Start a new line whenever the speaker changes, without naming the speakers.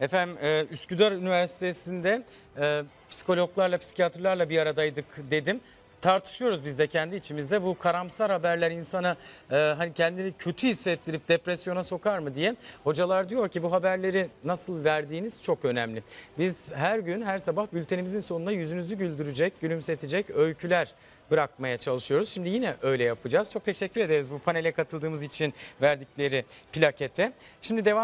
Efendim e, Üsküdar Üniversitesi'nde e, psikologlarla, psikiyatrlarla bir aradaydık dedim tartışıyoruz biz de kendi içimizde. Bu karamsar haberler insana e, hani kendini kötü hissettirip depresyona sokar mı diye. Hocalar diyor ki bu haberleri nasıl verdiğiniz çok önemli. Biz her gün her sabah bültenimizin sonunda yüzünüzü güldürecek, gülümsetecek öyküler bırakmaya çalışıyoruz. Şimdi yine öyle yapacağız. Çok teşekkür ederiz bu panele katıldığımız için verdikleri plakete. Şimdi devam